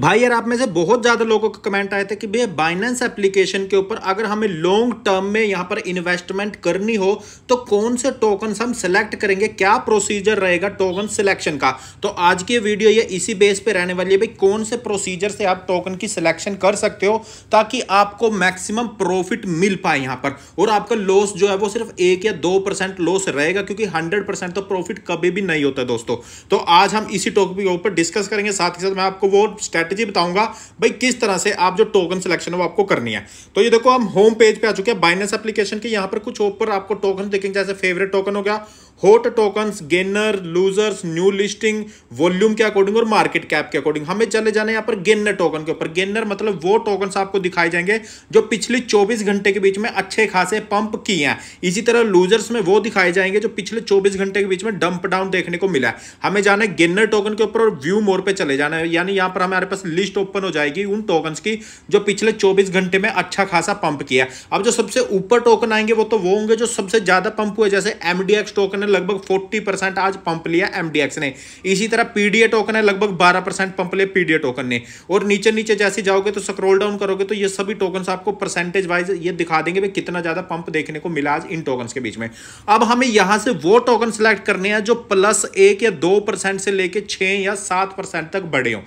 भाई यार आप में से बहुत ज्यादा लोगों का कमेंट आए थे कि भैया बाइनेंस एप्लीकेशन के ऊपर अगर हमें लॉन्ग टर्म में यहां पर इन्वेस्टमेंट करनी हो तो कौन से टोकन हम सेलेक्ट करेंगे क्या प्रोसीजर रहेगा टोकन सिलेक्शन का तो आज की वीडियो ये इसी बेस पे रहने वाली है भाई कौन से प्रोसीजर से आप टोकन की सिलेक्शन कर सकते हो ताकि आपको मैक्सिमम प्रॉफिट मिल पाए यहाँ पर और आपका लॉस जो है वो सिर्फ एक या दो लॉस रहेगा क्योंकि हंड्रेड तो प्रॉफिट कभी भी नहीं होता दोस्तों तो आज हम इसी टॉपिक के ऊपर डिस्कस करेंगे साथ ही साथ मैं आपको वो स्ट्रैटेजी बताऊंगा भाई किस तरह से आप जो टोकन सिलेक्शन है वो आपको करनी है तो ये देखो हम होम पेज पे आ चुके हैं बाइनेंस एप्लीकेशन के यहाँ पर कुछ ऊपर आपको टोकन देखेंगे जैसे फेवरेट टोकन हो गया hot token gainer losers new listing volume के अकॉर्डिंग और मार्केट कैप के अकॉर्डिंग हमें चले जाने यहाँ पर गेनर टोकन के ऊपर गेनर मतलब वो टोकन आपको दिखाई जाएंगे जो पिछले 24 घंटे के बीच में अच्छे खासे पंप किए हैं इसी तरह लूजर्स में वो दिखाए जाएंगे जो पिछले 24 घंटे के बीच में डंप डाउन देखने को मिला है हमें जाना है गेनर टोकन के ऊपर और व्यू मोर पे चले जाना है यानी यहाँ पर हमारे पास लिस्ट ओपन हो जाएगी उन टोकन की जो पिछले 24 घंटे में अच्छा खासा पंप किया अब जो सबसे ऊपर टोकन आएंगे वो तो वो होंगे जो सबसे ज़्यादा पंप हुए जैसे एमडीएक्स टोकन ने लगभग फोर्टी आज पंप लिया एमडीएक्स ने इसी तरह पीडीए टोकन है लगभग बारह पंप लिया पीडीए टोकन ने और नीचे नीचे जैसे जाओगे तो स्क्रोल डाउन करोगे तो ये सभी टोकन आपको परसेंटेज वाइज ये दिखा देंगे भाई कितना ज़्यादा पंप देखने को मिला आज इन टोकन के बीच में अब हमें यहां से वो टोकन सेलेक्ट करने हैं जो प्लस एक या दो से लेकर छह या सात तक बढ़े हों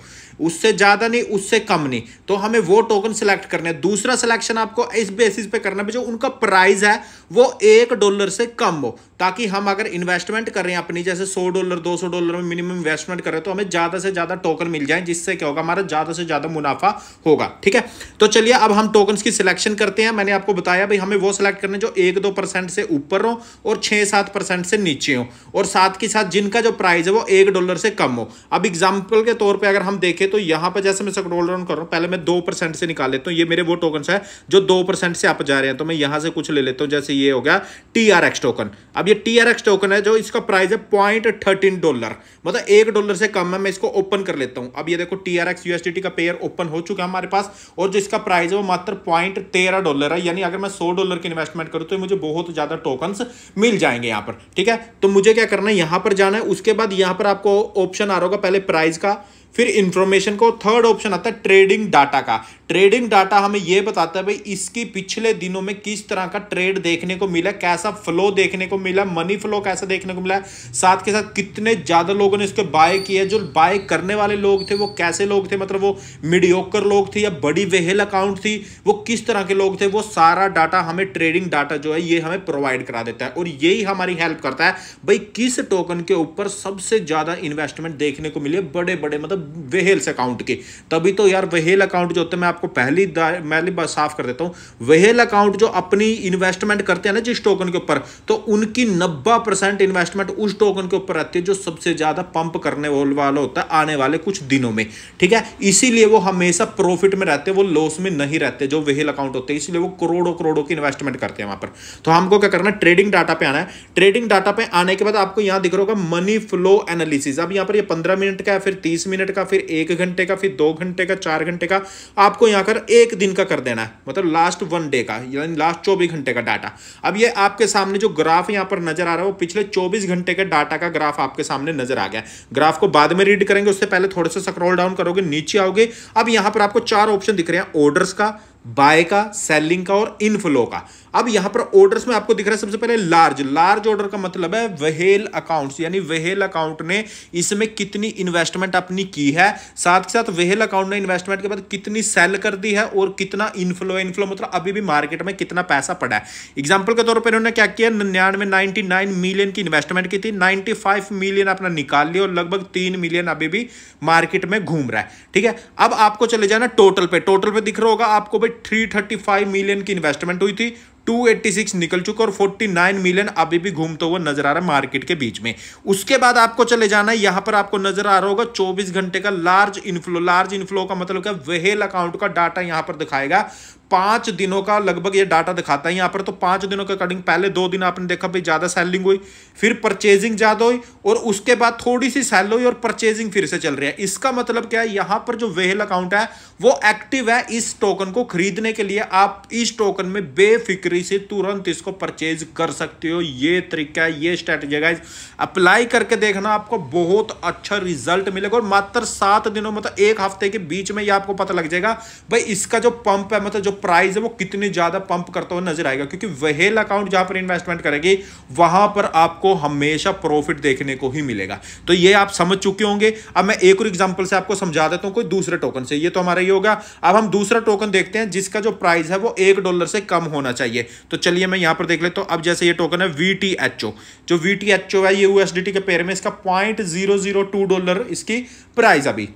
उससे ज़्यादा नहीं उससे कम नहीं तो हमें वो टोकन सिलेक्ट करना है दूसरा सिलेक्शन आपको इस बेसिस पे करना है जो उनका प्राइस है वो एक डॉलर से कम हो ताकि हम अगर इन्वेस्टमेंट कर रहे हैं अपनी जैसे सौ डॉलर दो सौ डॉलर में मिनिमम इन्वेस्टमेंट करें तो हमें ज़्यादा से ज़्यादा टोकन मिल जाए जिससे क्या होगा हमारा ज़्यादा से ज़्यादा मुनाफा होगा ठीक है तो चलिए अब हम टोकन की सिलेक्शन करते हैं मैंने आपको बताया भाई हमें वो सिलेक्ट करने जो एक दो परसेंट से ऊपर हो और छह सात परसेंट से नीचे हो और साथ के साथ जिनका जो प्राइस है वो एक डॉलर से कम हो अब एग्जाम्पल के तौर पर अगर हम देखें तो यहां पर जैसे मैं स्क्रोल डाउन कर रहा हूं पहले मैं दो परसेंट से निकाल लेता हूं ये मेरे वो टोकन है जो दो परसेंट से आप जा रहे हैं तो मैं यहां से कुछ ले लेता हूं जैसे ये हो गया टी आर एक्स टोकन अब ये टी आर एक्स टोकन है जो इसका प्राइस है पॉइंट थर्टीन डॉलर मतलब एक डॉलर से कम है मैं इसको ओपन कर लेता हूं अब ये देखो टी आर एक्स यूएसडीटी का पेयर ओपन हो चुका है हमारे पास और जो इसका प्राइस है वो मात्र पॉइंट तेरह डॉलर है यानी अगर मैं सौ डॉलर की इन्वेस्टमेंट करूँ तो मुझे बहुत ज़्यादा टोकन मिल जाएंगे यहां पर ठीक है तो मुझे क्या करना है यहां पर जाना है उसके बाद यहां पर आपको ऑप्शन आ रहा होगा पहले प्राइस का फिर इंफॉर्मेशन को थर्ड ऑप्शन आता है ट्रेडिंग डाटा का ट्रेडिंग डाटा हमें यह बताता है भाई इसकी पिछले दिनों में किस तरह का ट्रेड देखने को मिला कैसा फ्लो देखने को मिला मनी फ्लो कैसा देखने को मिला साथ के साथ कितने ज़्यादा लोगों ने इसको बाय किया जो बाय करने वाले लोग थे वो कैसे लोग थे मतलब वो मीडियोकर लोग थे या बड़ी वेहल अकाउंट थी वो किस तरह के लोग थे वो सारा डाटा हमें ट्रेडिंग डाटा जो है ये हमें प्रोवाइड करा देता है और यही हमारी हेल्प करता है भाई किस टोकन के ऊपर सबसे ज़्यादा इन्वेस्टमेंट देखने को मिले बड़े बड़े मतलब वेहेल्स अकाउंट के तभी तो यार वेहेल अकाउंट जो होते हैं मैं आपको पहली मैं साफ कर देता हूँ वेहेल अकाउंट जो अपनी इन्वेस्टमेंट करते हैं ना जिस टोकन के ऊपर तो उनकी नब्बे इन्वेस्टमेंट उस टोकन के ऊपर रहती है जो सबसे ज़्यादा पंप करने वाला होता है आने वाले कुछ दिनों में ठीक है इसीलिए वो हमेशा प्रॉफिट में रहते हैं वो लॉस में नहीं रहते जो वेहेल अकाउंट होते हैं इसलिए वो करोड़ों करोड़ों की इन्वेस्टमेंट करते हैं वहाँ पर तो हमको क्या करना ट्रेडिंग डाटा पे आना है ट्रेडिंग डाटा पे आने के बाद आपको यहाँ दिख रहा होगा मनी फ्लो एनालिसिस अब यहाँ पर ये पंद्रह मिनट का है फिर तीस मिनट मिनट का फिर एक घंटे का फिर दो घंटे का चार घंटे का आपको यहाँ कर एक दिन का कर देना है मतलब लास्ट वन डे का यानी लास्ट चौबीस घंटे का डाटा अब ये आपके सामने जो ग्राफ यहाँ पर नजर आ रहा है वो पिछले चौबीस घंटे के डाटा का ग्राफ आपके सामने नजर आ गया ग्राफ को बाद में रीड करेंगे उससे पहले थोड़े से सक्रोल डाउन करोगे नीचे आओगे अब यहाँ पर आपको चार ऑप्शन दिख रहे हैं ऑर्डर्स का बाय का सेलिंग का और इनफ्लो का अब यहां पर ऑर्डर्स में आपको दिख रहा है सबसे पहले लार्ज लार्ज ऑर्डर का मतलब है वहेल अकाउंट्स यानी वहेल अकाउंट ने इसमें कितनी इन्वेस्टमेंट अपनी की है साथ ही साथ वहेल अकाउंट ने इन्वेस्टमेंट के बाद कितनी सेल कर दी है और कितना इनफ्लो इनफ्लो मतलब अभी भी मार्केट में कितना पैसा पड़ा है एग्जाम्पल के तौर पर इन्होंने क्या किया निन्यानवे नाइनटी मिलियन की इन्वेस्टमेंट की थी नाइन्टी मिलियन अपना निकाल लिया और लगभग तीन मिलियन अभी भी मार्केट में घूम रहा है ठीक है अब आपको चले जाना टोटल पे टोटल पे दिख रहा होगा आपको भाई 335 मिलियन की इन्वेस्टमेंट हुई थी 286 निकल चुका और 49 मिलियन अभी भी घूमता हुआ नजर आ रहा है मार्केट के बीच में उसके बाद आपको चले जाना है यहां पर आपको नजर आ रहा होगा 24 घंटे का लार्ज इनफ्लो लार्ज इनफ्लो का मतलब क्या वेहेल अकाउंट का डाटा यहां पर दिखाएगा पांच दिनों का लगभग ये डाटा दिखाता है यहां पर तो पांच दिनों के अकॉर्डिंग पहले दो दिन आपने देखा भाई ज़्यादा सेलिंग हुई फिर परचेजिंग ज़्यादा हुई और उसके बाद थोड़ी सी सेल हुई और परचेजिंग फिर से चल रही है इसका मतलब क्या है यहां पर जो वेहल अकाउंट है वो एक्टिव है इस टोकन को खरीदने के लिए आप इस टोकन में बेफिक्री से तुरंत इसको परचेज कर सकते हो ये तरीका है ये स्ट्रेटेजी है अप्लाई करके देखना आपको बहुत अच्छा रिजल्ट मिलेगा और मात्र सात दिनों मतलब एक हफ्ते के बीच में ये आपको पता लग जाएगा भाई इसका जो पंप है मतलब जो प्राइस है वो कितने ज़्यादा पंप करता हुआ नजर आएगा क्योंकि वहेल अकाउंट जहां पर इन्वेस्टमेंट करेगी वहां पर आपको हमेशा प्रॉफिट देखने को ही मिलेगा तो ये आप समझ चुके होंगे अब मैं एक और एग्जाम्पल से आपको समझा देता हूँ कोई दूसरे टोकन से ये तो हमारा ये होगा अब हम दूसरा टोकन देखते हैं जिसका जो प्राइस है वो एक डॉलर से कम होना चाहिए तो चलिए मैं यहां पर देख लेता हूँ अब जैसे ये टोकन है वी जो वी है ये यूएसडी के पेयर में इसका पॉइंट डॉलर इसकी प्राइस अभी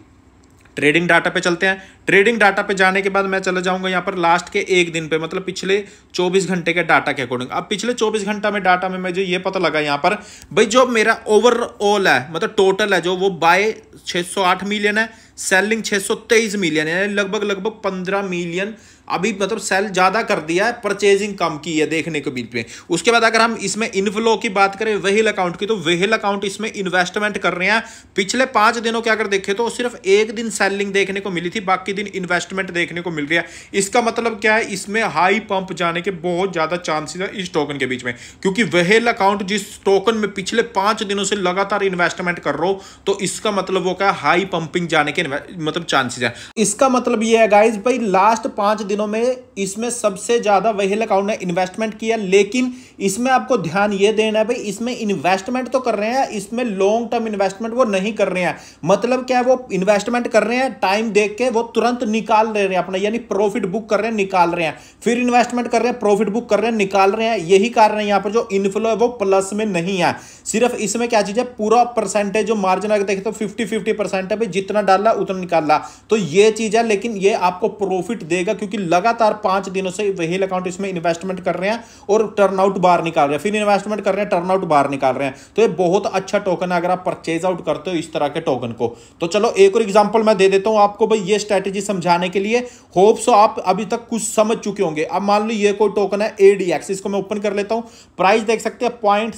ट्रेडिंग डाटा पे चलते हैं ट्रेडिंग डाटा पे जाने के बाद मैं चला जाऊंगा यहाँ पर लास्ट के एक दिन पे मतलब पिछले 24 घंटे के डाटा के अकॉर्डिंग अब पिछले 24 घंटा में डाटा में मुझे ये पता लगा यहाँ पर भाई जो मेरा ओवरऑल है मतलब टोटल है जो वो बाय 608 मिलियन है सेलिंग 623 मिलियन है लगभग लगभग 15 मिलियन अभी मतलब सेल ज़्यादा कर दिया है परचेजिंग कम की है देखने के बीच में उसके बाद अगर हम इसमें इनफ्लो की बात करें वेहिल अकाउंट की तो वेहिल अकाउंट इसमें इन्वेस्टमेंट कर रहे हैं पिछले पांच दिनों के अगर देखें तो सिर्फ एक दिन सेलिंग देखने को मिली थी बाकी दिन इन्वेस्टमेंट देखने को मिल गया है इसका मतलब क्या है इसमें हाई पंप जाने के बहुत ज़्यादा चांसेस है इस टोकन के बीच में क्योंकि वेहिल अकाउंट जिस टोकन में पिछले पांच दिनों से लगातार इन्वेस्टमेंट कर रो तो इसका मतलब वो क्या हाई पंपिंग जाने के मतलब चांसेस है इसका मतलब यह है गाइज भाई लास्ट पांच दिनों में इसमें सबसे ज़्यादा वहील अकाउंट ने इन्वेस्टमेंट किया लेकिन इसमें आपको ध्यान ये देना है भाई इसमें इन्वेस्टमेंट तो कर रहे हैं इसमें लॉन्ग टर्म इन्वेस्टमेंट वो नहीं कर रहे हैं मतलब क्या है वो इन्वेस्टमेंट कर रहे हैं टाइम देख के वो तुरंत निकाल रहे हैं अपना यानी प्रॉफिट बुक कर रहे हैं निकाल रहे हैं फिर इन्वेस्टमेंट कर रहे हैं प्रॉफिट बुक कर रहे हैं निकाल रहे हैं यही कारण है यहाँ पर जो इनफ्लो है वो प्लस में नहीं है सिर्फ इसमें क्या चीज़ है पूरा परसेंटेज जो मार्जिन अगर देखे तो फिफ्टी फिफ्टी परसेंट है भाई जितना डाल उतना निकाल तो ये चीज़ है लेकिन ये आपको प्रॉफिट देगा क्योंकि लगातार पांच दिनों से वही अकाउंट इसमें इन्वेस्टमेंट कर रहे हैं और टर्नआउट बाहर निकाल रहे हैं फिर इन्वेस्टमेंट कर रहे हैं टर्नआउट बाहर निकाल रहे हैं तो ये बहुत अच्छा टोकन है अगर आप परचेज आउट करते हो इस तरह के टोकन को तो चलो एक और एग्जाम्पल मैं दे देता हूँ आपको भाई ये स्ट्रैटेजी समझाने के लिए होप सो तो आप अभी तक कुछ समझ चुके होंगे अब मान लो ये कोई टोकन है एडीएक्स इसको मैं ओपन कर लेता हूँ प्राइस देख सकते हैं पॉइंट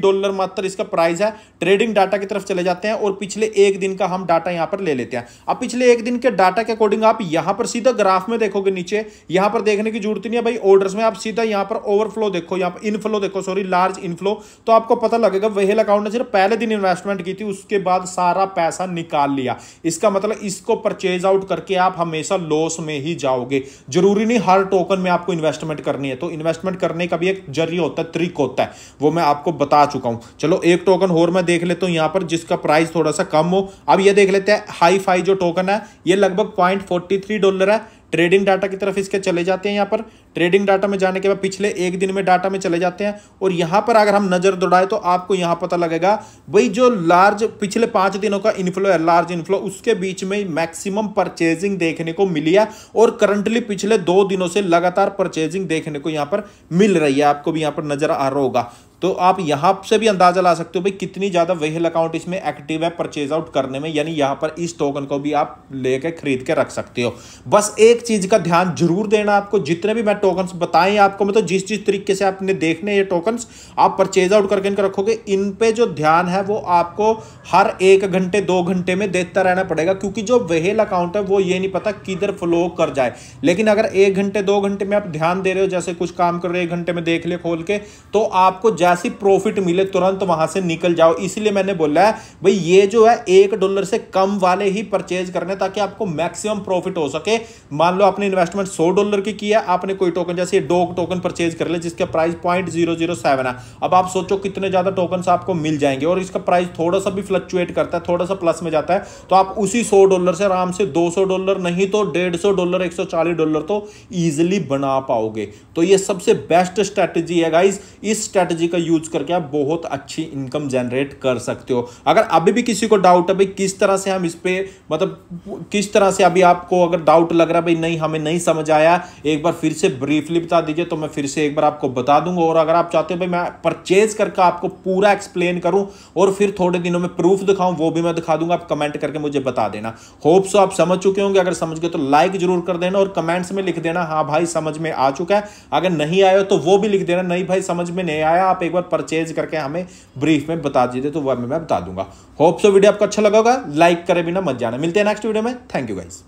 डॉलर मात्र इसका प्राइस है ट्रेडिंग डाटा की तरफ चले जाते हैं और पिछले एक दिन का हम डाटा यहाँ पर ले लेते हैं अब पिछले एक दिन के डाटा के अकॉर्डिंग आप यहां पर सीधा ग्राफ में देखोगे नीचे नीचे यहां पर देखने की जरूरत नहीं है भाई ऑर्डर्स में आप सीधा यहां पर ओवरफ्लो देखो यहां पर इनफ्लो देखो सॉरी लार्ज इनफ्लो तो आपको पता लगेगा वहेल अकाउंट ने सिर्फ पहले दिन इन्वेस्टमेंट की थी उसके बाद सारा पैसा निकाल लिया इसका मतलब इसको परचेज आउट करके आप हमेशा लॉस में ही जाओगे जरूरी नहीं हर टोकन में आपको इन्वेस्टमेंट करनी है तो इन्वेस्टमेंट करने का भी एक जरिए होता है त्रिक होता है वो मैं आपको बता चुका हूं चलो एक टोकन और मैं देख लेता हूं यहां पर जिसका प्राइस थोड़ा सा कम हो अब ये देख लेते हैं हाई फाई जो टोकन है ये लगभग पॉइंट डॉलर है ट्रेडिंग डाटा की तरफ इसके चले जाते हैं यहाँ पर ट्रेडिंग डाटा में जाने के बाद पिछले एक दिन में डाटा में चले जाते हैं और यहाँ पर अगर हम नज़र दौड़ाए तो आपको यहाँ पता लगेगा भाई जो लार्ज पिछले पाँच दिनों का इनफ्लो है लार्ज इनफ्लो उसके बीच में मैक्सिमम परचेजिंग देखने को मिली है और करंटली पिछले दो दिनों से लगातार परचेजिंग देखने को यहाँ पर मिल रही है आपको भी यहाँ पर नज़र आ रहा होगा तो आप यहाँ से भी अंदाजा ला सकते हो भाई कितनी ज़्यादा वेहल अकाउंट इसमें एक्टिव है परचेज आउट करने में यानी यहाँ पर इस टोकन को भी आप लेके खरीद के रख सकते हो बस एक चीज़ का ध्यान जरूर देना आपको जितने भी मैं टोकन्स बताएं आपको मतलब जिस जिस तरीके से आपने देखने ये टोकन्स आप परचेज आउट करके इनका रखोगे इन पे जो ध्यान है वो आपको हर एक घंटे दो घंटे में देखता रहना पड़ेगा क्योंकि जो वेहेल अकाउंट है वो ये नहीं पता किधर फ्लो कर जाए लेकिन अगर एक घंटे दो घंटे में आप ध्यान दे रहे हो जैसे कुछ काम कर रहे हो एक घंटे में देख ले खोल के तो आपको जैसी प्रॉफिट मिले तुरंत वहां से निकल जाओ इसलिए मैंने बोला है भाई ये जो है एक डॉलर से कम वाले ही परचेज करने ताकि आपको मैक्सिमम प्रॉफिट हो सके मान लो आपने इन्वेस्टमेंट सौ डॉलर की किया आपने कोई कोई टोकन जैसे डोग टोकन परचेज कर ले जिसका price point zero zero seven है अब आप सोचो कितने ज़्यादा टोकन आपको मिल जाएंगे और इसका प्राइस थोड़ा सा भी फ्लक्चुएट करता है थोड़ा सा प्लस में जाता है तो आप उसी सौ डॉलर से आराम से दो सौ डॉलर नहीं तो डेढ़ सौ डॉलर एक सौ चालीस डॉलर तो ईजिली बना पाओगे तो ये सबसे बेस्ट स्ट्रैटेजी है गाइज इस स्ट्रैटेजी का यूज करके आप बहुत अच्छी इनकम जनरेट कर सकते हो अगर अभी भी किसी को डाउट है भाई किस तरह से हम इस पर मतलब किस तरह से अभी आपको अगर डाउट लग रहा है भाई नहीं हमें नहीं समझ आया एक बार फिर से ब्रीफली बता दीजिए तो मैं फिर से एक बार आपको बता दूंगा और अगर आप चाहते हो भाई मैं परचेज करके आपको पूरा एक्सप्लेन करूं और फिर थोड़े दिनों में प्रूफ दिखाऊं वो भी मैं दिखा दूंगा आप कमेंट करके मुझे बता देना होप्स आप समझ चुके होंगे अगर समझ गए तो लाइक जरूर कर देना और कमेंट्स में लिख देना हाँ भाई समझ में आ चुका है अगर नहीं आया तो वो भी लिख देना नहीं भाई समझ में नहीं आया आप एक बार परचेज करके हमें ब्रीफ में बता दीजिए तो वह मैं बता दूंगा होप्स वीडियो आपको अच्छा लगा होगा लाइक करे बिना मत जाना मिलते हैं नेक्स्ट वीडियो में थैंक यू गाइज़